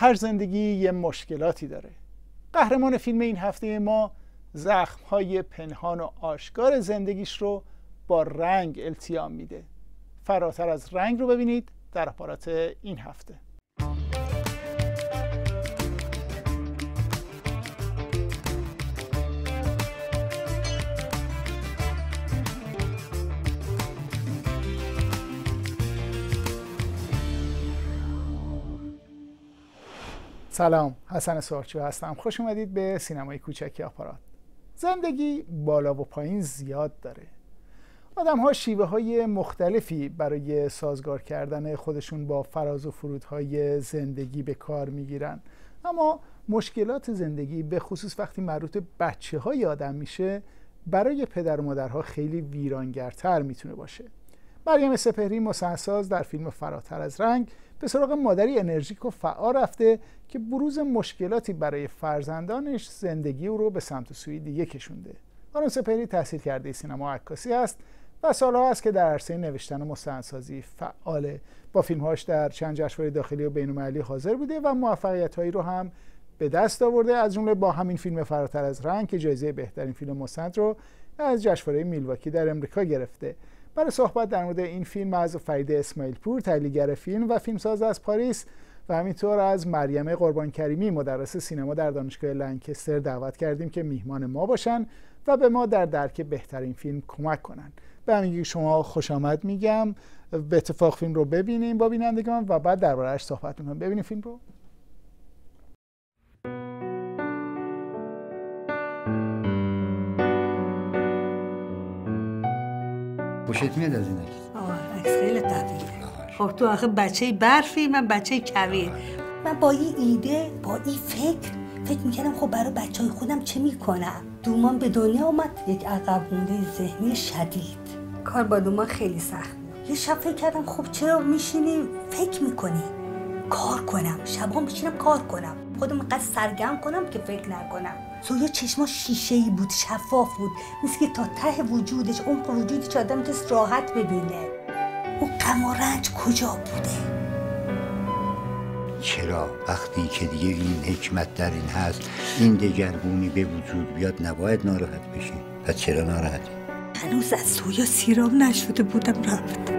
هر زندگی یه مشکلاتی داره قهرمان فیلم این هفته ما زخمهای پنهان و آشکار زندگیش رو با رنگ التیام میده فراتر از رنگ رو ببینید در اپارات این هفته سلام حسن سارچو هستم خوش اومدید به سینمای کوچکی آپارات زندگی بالا و پایین زیاد داره آدم ها شیوه های مختلفی برای سازگار کردن خودشون با فراز و فرودهای زندگی به کار میگیرن اما مشکلات زندگی به خصوص وقتی مربوط بچه های آدم میشه برای پدر و مادرها خیلی ویرانگرتر میتونه باشه مریم سپهری مسنساز در فیلم فراتر از رنگ به سراغ مادری انرژیک و فعال رفته که بروز مشکلاتی برای فرزندانش زندگی او رو به سمت سوی دیگه کشونده خانم سپهری تحصیل کرده سینما عکاسی است و سالها است که در عرصه نوشتن و مستندسازی فعاله با فیلمهاش در چند جشنواره داخلی و بینالمللی حاضر بوده و موفقیتهایی رو هم به دست آورده از جمله با همین فیلم فراتر از رنگ که جایزه بهترین فیلم مستند رو از جشنواره میلواکی در امریکا گرفته برای صحبت در مورد این فیلم از فرید اسماعیل پور تحلیلگر فیلم و فیلمساز از پاریس و همینطور از مریم قربان کریمی مدرس سینما در دانشگاه لنکستر دعوت کردیم که میهمان ما باشن و به ما در درک بهترین فیلم کمک کنن به همینگی شما خوش آمد میگم به اتفاق فیلم رو ببینیم با بینندگان و بعد دربارهش صحبت میکنم ببینیم فیلم رو خوشت میاد از این عکس خیلی قویه خب تو آخه بچه برفی من بچه کویر من با این ایده با این فکر فکر میکردم خب برای بچه های خودم چه میکنم دومان به دنیا آمد یک عقب مونده ذهنی شدید کار با دومان خیلی سخت یه شب فکر کردم خب چرا میشینی فکر میکنی کار کنم شبام میشینم کار کنم خودم قد سرگرم کنم که فکر نکنم سویا چشما شیشه ای بود شفاف بود مثل که تا ته وجودش اون وجودش آدم تست راحت ببینه اون غم و رنج کجا بوده چرا وقتی که دیگه این حکمت در این هست این دگرگونی به وجود بیاد نباید ناراحت بشی و چرا ناراحتی هنوز از سویا سیراب نشده بودم رفت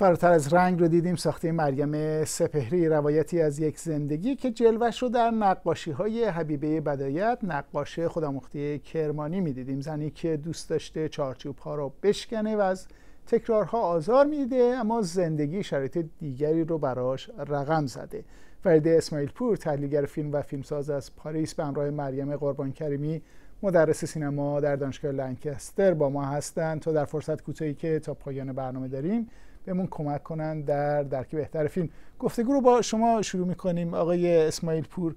فراتر از رنگ رو دیدیم ساخته مریم سپهری روایتی از یک زندگی که جلوش رو در نقاشی های حبیبه بدایت نقاش خودمختیه کرمانی دیدیم زنی که دوست داشته چارچوب ها رو بشکنه و از تکرارها آزار میده اما زندگی شرایط دیگری رو براش رقم زده فرید اسماعیل پور تحلیلگر فیلم و فیلمساز از پاریس به همراه مریم قربان کریمی مدرس سینما در دانشگاه لنکستر با ما هستند تا در فرصت کوتاهی که تا پایان برنامه داریم بهمون کمک کنن در درک بهتر فیلم گفتگو رو با شما شروع میکنیم آقای اسماعیل پور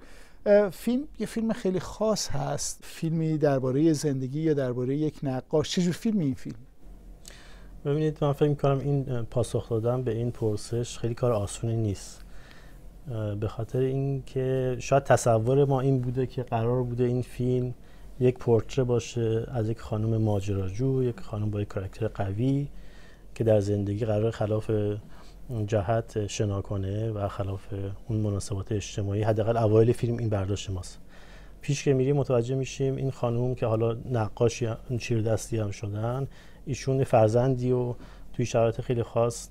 فیلم یه فیلم خیلی خاص هست فیلمی درباره زندگی یا درباره یک نقاش چجور فیلمی این فیلم ببینید من فکر میکنم این پاسخ دادن به این پرسش خیلی کار آسونی نیست به خاطر اینکه شاید تصور ما این بوده که قرار بوده این فیلم یک پورتره باشه از یک خانم ماجراجو یک خانم با یک کاراکتر قوی که در زندگی قرار خلاف جهت شنا کنه و خلاف اون مناسبات اجتماعی حداقل اوایل فیلم این برداشت ماست پیش که میریم متوجه میشیم این خانوم که حالا نقاشی چیر دستی هم شدن ایشون فرزندی و توی شرایط خیلی خاص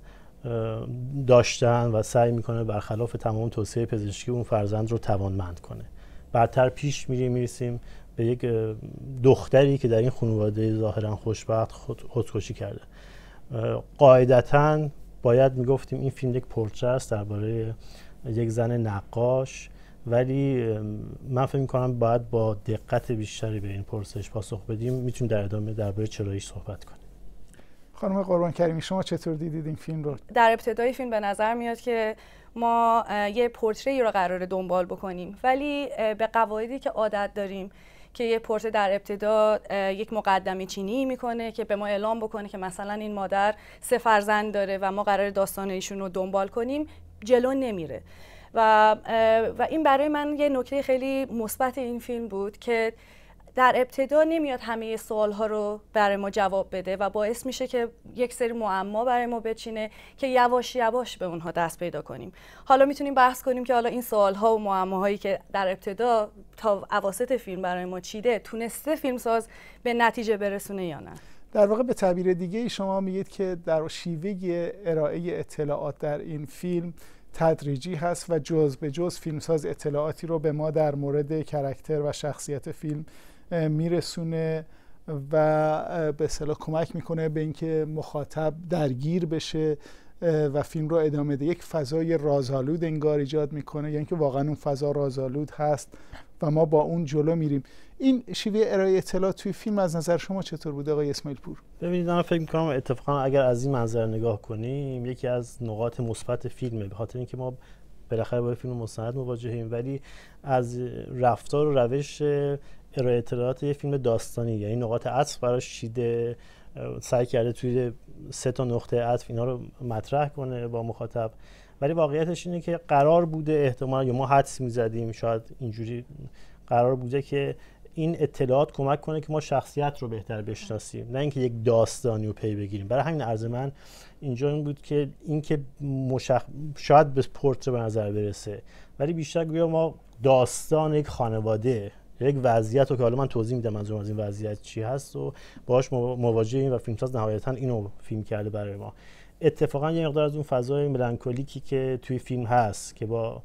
داشتن و سعی میکنه برخلاف تمام توصیه پزشکی اون فرزند رو توانمند کنه بعدتر پیش میریم میرسیم به یک دختری که در این خانواده ظاهرا خوشبخت خودکشی کرده قاعدتا باید میگفتیم این فیلم یک پرچه است درباره یک زن نقاش ولی من فکر میکنم باید با دقت بیشتری به این پرسش پاسخ بدیم میتونیم در ادامه درباره چراییش صحبت کنیم خانم قربان کریمی شما چطور دیدید این فیلم رو در ابتدای فیلم به نظر میاد که ما یه پورتری رو قرار دنبال بکنیم ولی به قواعدی که عادت داریم که یه پرسه در ابتدا یک مقدمه چینی میکنه که به ما اعلام بکنه که مثلا این مادر سه فرزند داره و ما قرار داستان ایشون رو دنبال کنیم جلو نمیره و و این برای من یه نکته خیلی مثبت این فیلم بود که در ابتدا نمیاد همه سوال ها رو برای ما جواب بده و باعث میشه که یک سری معما برای ما بچینه که یواش یواش به اونها دست پیدا کنیم حالا میتونیم بحث کنیم که حالا این سوال ها و معماهایی که در ابتدا تا اواسط فیلم برای ما چیده تونسته فیلمساز به نتیجه برسونه یا نه در واقع به تعبیر دیگه شما میگید که در شیوه ارائه اطلاعات در این فیلم تدریجی هست و جز به جز فیلمساز اطلاعاتی رو به ما در مورد کرکتر و شخصیت فیلم میرسونه و به صلاح کمک میکنه به اینکه مخاطب درگیر بشه و فیلم رو ادامه ده یک فضای رازآلود انگار ایجاد میکنه یعنی که واقعا اون فضا رازآلود هست و ما با اون جلو میریم این شیوه ارائه اطلاع توی فیلم از نظر شما چطور بوده آقای اسماعیل پور ببینید من فکر میکنم اتفاقا اگر از این منظر نگاه کنیم یکی از نقاط مثبت فیلمه به خاطر اینکه ما بالاخره با فیلم مستند مواجهیم ولی از رفتار و روش ارائه اطلاعات یه فیلم داستانی یعنی نقاط عطف براش چیده سعی کرده توی سه تا نقطه عطف اینا رو مطرح کنه با مخاطب ولی واقعیتش اینه که قرار بوده احتمال یا ما حدس میزدیم شاید اینجوری قرار بوده که این اطلاعات کمک کنه که ما شخصیت رو بهتر بشناسیم نه اینکه یک داستانی رو پی بگیریم برای همین عرض من اینجا این بود که اینکه مشخ... شاید به پورتر به نظر برسه ولی بیشتر گویا ما داستان یک خانواده یک وضعیت رو که حالا من توضیح میدم منظورم از این وضعیت چی هست و باهاش این و فیلمساز نهایتا اینو فیلم کرده برای ما اتفاقا یه مقدار از اون فضای ملانکولیکی که توی فیلم هست که با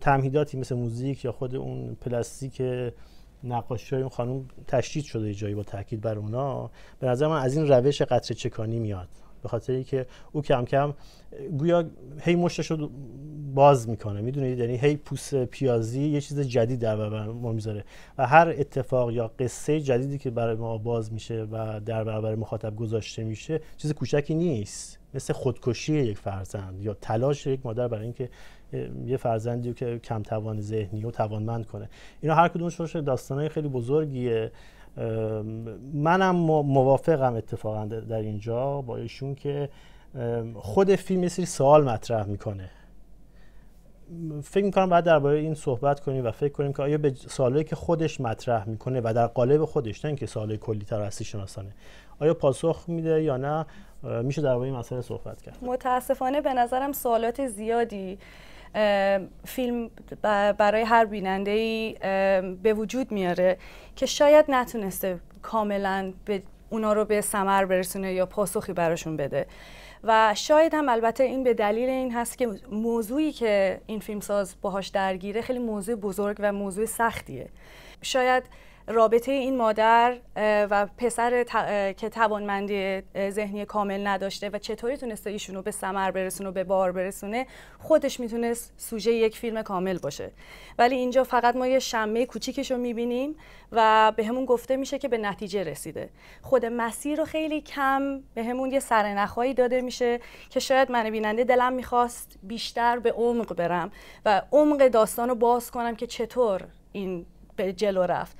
تمهیداتی مثل موزیک یا خود اون پلاستیک نقاشی های اون خانم تشدید شده جایی با تاکید بر اونا به نظر من از این روش قطره چکانی میاد به خاطر اینکه او کم کم گویا هی مشتش رو باز میکنه میدونید یعنی هی پوس پیازی یه چیز جدید در برابر ما میذاره و هر اتفاق یا قصه جدیدی که برای ما باز میشه و در برابر مخاطب گذاشته میشه چیز کوچکی نیست مثل خودکشی یک فرزند یا تلاش یک مادر برای اینکه یه فرزندی که کم توان ذهنی و توانمند کنه اینا هر کدومش داستانای خیلی بزرگیه منم موافقم اتفاقا در اینجا با ایشون که خود فیلم یه سری سوال مطرح میکنه فکر میکنم باید درباره این صحبت کنیم و فکر کنیم که آیا به سوالی که خودش مطرح میکنه و در قالب خودش نه اینکه سوالی کلی تر هستی شناسانه آیا پاسخ میده یا نه میشه درباره این مسئله صحبت کرد متاسفانه به نظرم سوالات زیادی فیلم برای هر بیننده ای به وجود میاره که شاید نتونسته کاملا به اونا رو به سمر برسونه یا پاسخی براشون بده و شاید هم البته این به دلیل این هست که موضوعی که این فیلمساز باهاش درگیره خیلی موضوع بزرگ و موضوع سختیه شاید رابطه این مادر و پسر که توانمندی ذهنی کامل نداشته و چطوری تونسته ایشونو به سمر برسونه و به بار برسونه خودش میتونست سوژه یک فیلم کامل باشه ولی اینجا فقط ما یه شمه کوچیکش رو میبینیم و به همون گفته میشه که به نتیجه رسیده خود مسیر رو خیلی کم به همون یه سرنخهایی داده میشه که شاید من بیننده دلم میخواست بیشتر به عمق برم و عمق داستان رو باز کنم که چطور این به جلو رفت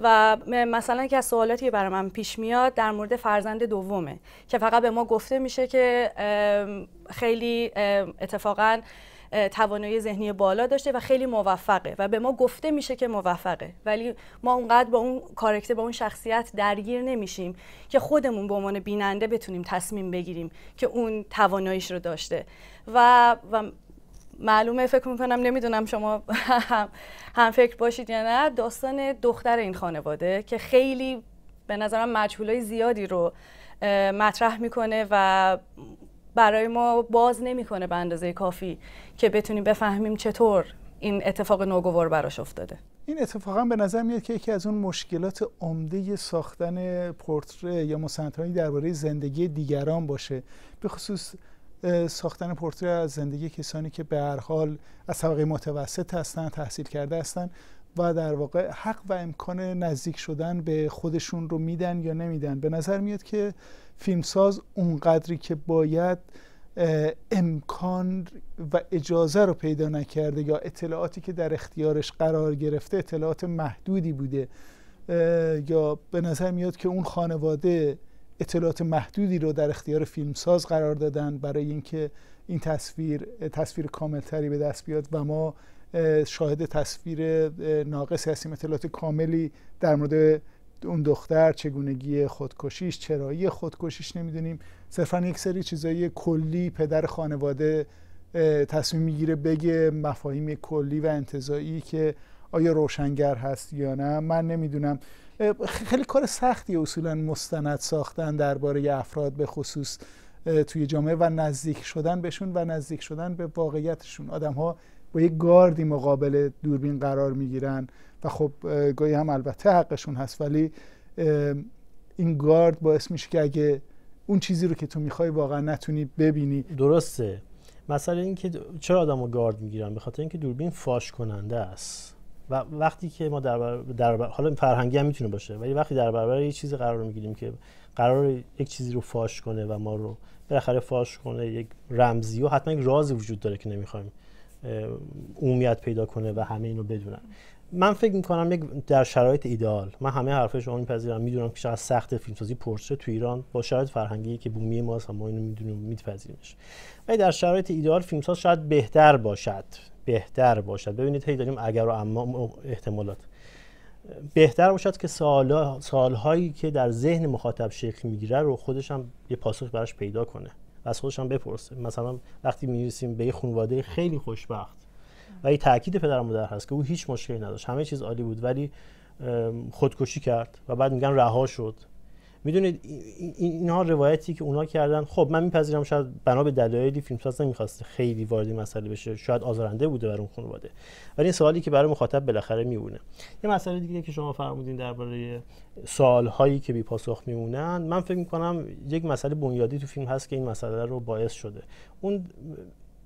و مثلا که از سوالاتی که برای من پیش میاد در مورد فرزند دومه که فقط به ما گفته میشه که خیلی اتفاقا توانایی ذهنی بالا داشته و خیلی موفقه و به ما گفته میشه که موفقه ولی ما اونقدر با اون کارکتر با اون شخصیت درگیر نمیشیم که خودمون به عنوان بیننده بتونیم تصمیم بگیریم که اون تواناییش رو داشته و, و معلومه فکر میکنم نمیدونم شما هم, هم فکر باشید یا نه داستان دختر این خانواده که خیلی به نظرم های زیادی رو مطرح میکنه و برای ما باز نمیکنه به اندازه کافی که بتونیم بفهمیم چطور این اتفاق ناگوار براش افتاده این اتفاقا به نظر میاد که یکی از اون مشکلات عمده ساختن پورتره یا مصنعتهایی درباره زندگی دیگران باشه به خصوص ساختن پورتری از زندگی کسانی که به هر حال از طبقه متوسط هستن تحصیل کرده هستن و در واقع حق و امکان نزدیک شدن به خودشون رو میدن یا نمیدن به نظر میاد که فیلمساز اونقدری که باید امکان و اجازه رو پیدا نکرده یا اطلاعاتی که در اختیارش قرار گرفته اطلاعات محدودی بوده یا به نظر میاد که اون خانواده اطلاعات محدودی رو در اختیار فیلمساز قرار دادن برای اینکه این تصویر تصویر کاملتری به دست بیاد و ما شاهد تصویر ناقص هستیم اطلاعات کاملی در مورد اون دختر چگونگی خودکشیش چرایی خودکشیش نمیدونیم صرفا یک سری چیزایی کلی پدر خانواده تصمیم میگیره بگه مفاهیم کلی و انتظایی که آیا روشنگر هست یا نه من نمیدونم خیلی کار سختی اصولا مستند ساختن درباره افراد به خصوص توی جامعه و نزدیک شدن بهشون و نزدیک شدن به واقعیتشون آدم ها با یک گاردی مقابل دوربین قرار میگیرن و خب گاهی هم البته حقشون هست ولی این گارد باعث میشه که اگه اون چیزی رو که تو میخوای واقعا نتونی ببینی درسته مسئله این که چرا آدم گارد میگیرن به خاطر اینکه دوربین فاش کننده است و وقتی که ما در, بر... در بر... حالا فرهنگی هم میتونه باشه ولی وقتی در برابر یه چیزی قرار میگیریم که قرار یک چیزی رو فاش کنه و ما رو بالاخره فاش کنه یک رمزی و حتما یک رازی وجود داره که نمیخوایم عمومیت پیدا کنه و همه اینو بدونن من فکر میکنم یک در شرایط ایدال من همه حرفش شما میپذیرم میدونم که چقدر سخت فیلمسازی پرسه تو ایران با شرایط فرهنگی که بومی ماست ما اینو میدونیم میپذیریمش ولی در شرایط ایدال فیلمساز شاید بهتر باشد بهتر باشد ببینید هی داریم اگر و اما احتمالات بهتر باشد که سال سالهایی که در ذهن مخاطب شکل میگیره رو خودش هم یه پاسخ براش پیدا کنه و از خودش هم بپرسه مثلا وقتی میرسیم به یه خانواده خیلی خوشبخت و یه تاکید پدر مادر هست که او هیچ مشکلی نداشت همه چیز عالی بود ولی خودکشی کرد و بعد میگن رها شد میدونید اینها روایتی که اونا کردن خب من میپذیرم شاید بنا به دلایلی فیلمساز نمیخواسته خیلی وارد مسئله بشه شاید آزارنده بوده بر اون خانواده ولی این سوالی که برای مخاطب بالاخره میمونه یه مسئله دیگه که شما فرمودین درباره سوالهایی که بی پاسخ میمونن من فکر میکنم یک مسئله بنیادی تو فیلم هست که این مسئله رو باعث شده اون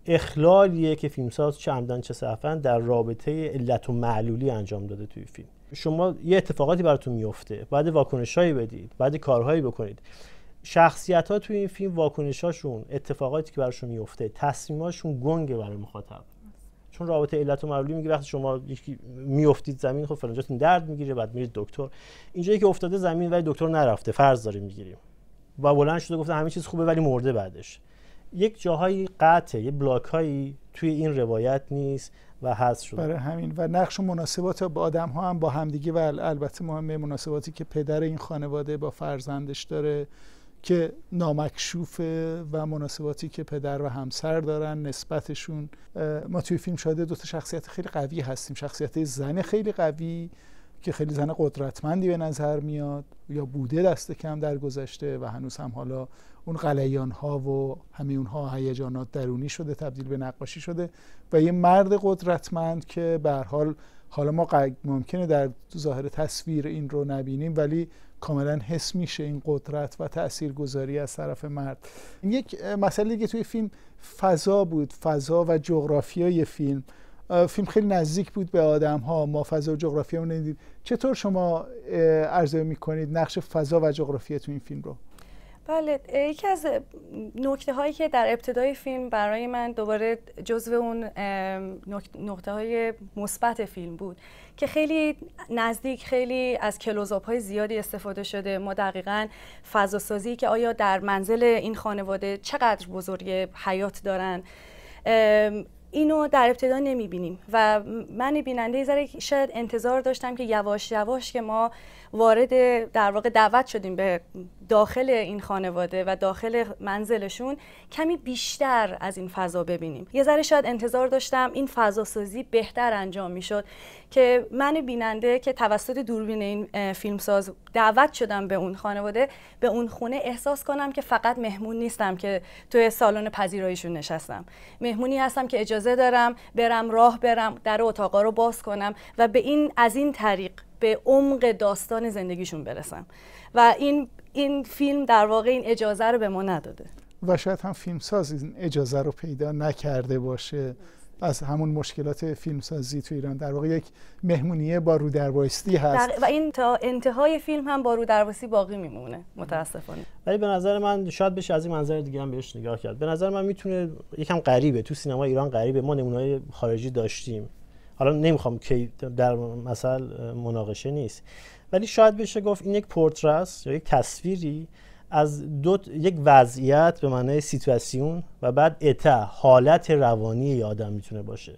اخلالیه که فیلمساز چه عمدن چه در رابطه علت و معلولی انجام داده توی فیلم شما یه اتفاقاتی براتون میفته بعد واکنشهایی بدید بعد کارهایی بکنید شخصیت ها توی این فیلم هاشون اتفاقاتی که براشون میفته تصمیماشون گنگه برای مخاطب چون رابطه علت و معلولی میگه وقتی شما یکی میافتید زمین خب فلانجاتون درد میگیره بعد میرید دکتر اینجایی که افتاده زمین ولی دکتر نرفته فرض داریم میگیریم و بلند شده گفته همه چیز خوبه ولی مرده بعدش یک جاهایی قطعه یه بلاک هایی توی این روایت نیست و حذف شده برای همین و نقش و مناسبات با آدم ها هم با همدیگه و البته مهمه مناسباتی که پدر این خانواده با فرزندش داره که نامکشوفه و مناسباتی که پدر و همسر دارن نسبتشون ما توی فیلم شده دو تا شخصیت خیلی قوی هستیم شخصیت زن خیلی قوی که خیلی زن قدرتمندی به نظر میاد یا بوده دست کم در گذشته و هنوز هم حالا اون قلیان ها و همه اونها هیجانات درونی شده تبدیل به نقاشی شده و یه مرد قدرتمند که به حال حالا ما ممکنه در ظاهر تصویر این رو نبینیم ولی کاملا حس میشه این قدرت و تاثیرگذاری از طرف مرد یک مسئله که توی فیلم فضا بود فضا و جغرافیای فیلم فیلم خیلی نزدیک بود به آدم ها ما فضا و جغرافی رو ندیدیم چطور شما ارزیابی میکنید نقش فضا و جغرافی تو این فیلم رو بله یکی از نکته هایی که در ابتدای فیلم برای من دوباره جزو اون نکته های مثبت فیلم بود که خیلی نزدیک خیلی از کلوزاپ های زیادی استفاده شده ما دقیقا فضاسازی که آیا در منزل این خانواده چقدر بزرگ حیات دارن اینو در ابتدا نمیبینیم و من بیننده ذره شاید انتظار داشتم که یواش یواش که ما وارد در واقع دعوت شدیم به داخل این خانواده و داخل منزلشون کمی بیشتر از این فضا ببینیم یه ذره شاید انتظار داشتم این فضا سازی بهتر انجام میشد که من بیننده که توسط دوربین این ساز دعوت شدم به اون خانواده به اون خونه احساس کنم که فقط مهمون نیستم که توی سالن پذیراییشون نشستم مهمونی هستم که اجازه دارم برم راه برم در اتاقا رو باز کنم و به این از این طریق به عمق داستان زندگیشون برسم و این این فیلم در واقع این اجازه رو به ما نداده و شاید هم فیلمساز این اجازه رو پیدا نکرده باشه از همون مشکلات فیلمسازی تو ایران در واقع یک مهمونیه با رودرباستی هست و این تا انتهای فیلم هم با رودرباستی باقی میمونه متاسفانه ولی به نظر من شاید بشه از این منظر دیگه هم بهش نگاه کرد به نظر من میتونه یکم غریبه تو سینما ایران غریبه ما های خارجی داشتیم حالا نمیخوام که در مثل مناقشه نیست ولی شاید بشه گفت این یک پورتراست یا یک تصویری از دو یک وضعیت به معنای سیتواسیون و بعد اتا حالت روانی یه آدم میتونه باشه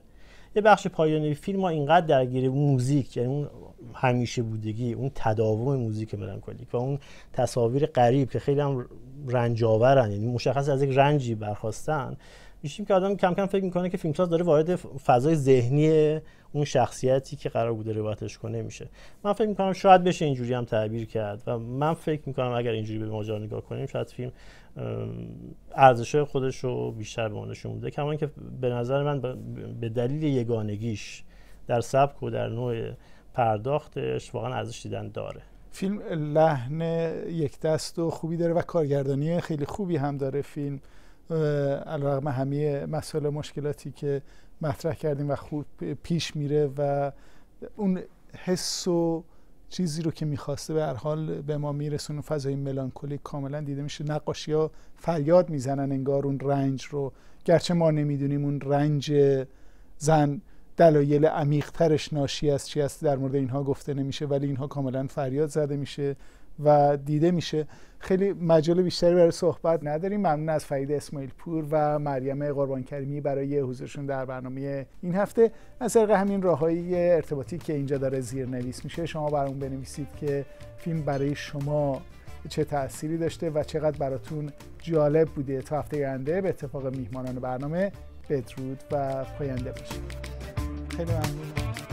یه بخش پایانی فیلم ما اینقدر درگیر موزیک یعنی اون همیشه بودگی اون تداوم موزیک ملانکولیک و اون تصاویر غریب که خیلی هم رنجاورن یعنی مشخص از یک رنجی برخواستن میشیم که آدم کم کم فکر میکنه که فیلمساز داره وارد فضای ذهنی اون شخصیتی که قرار بوده روایتش کنه میشه من فکر میکنم شاید بشه اینجوری هم تعبیر کرد و من فکر میکنم اگر اینجوری به ماجرا نگاه کنیم شاید فیلم ارزش خودش رو بیشتر به ما نشون بوده کما که به نظر من به دلیل یگانگیش در سبک و در نوع پرداختش واقعا ارزش دیدن داره فیلم لحن یک دست و خوبی داره و کارگردانی خیلی خوبی هم داره فیلم علیرغم همه مسائل مشکلاتی که مطرح کردیم و خوب پیش میره و اون حس و چیزی رو که میخواسته به هر حال به ما میرسونه فضای ملانکولی کاملا دیده میشه نقاشی ها فریاد میزنن انگار اون رنج رو گرچه ما نمیدونیم اون رنج زن دلایل عمیقترش ناشی از چی است در مورد اینها گفته نمیشه ولی اینها کاملا فریاد زده میشه و دیده میشه خیلی مجال بیشتری برای صحبت نداریم ممنون از فرید اسماعیل پور و مریم قربان کریمی برای حضورشون در برنامه این هفته از طریق همین راههای ارتباطی که اینجا داره زیر نویس میشه شما برامون بنویسید که فیلم برای شما چه تأثیری داشته و چقدر براتون جالب بوده تا هفته آینده به اتفاق میهمانان برنامه بدرود و پاینده باشید خیلی ممنون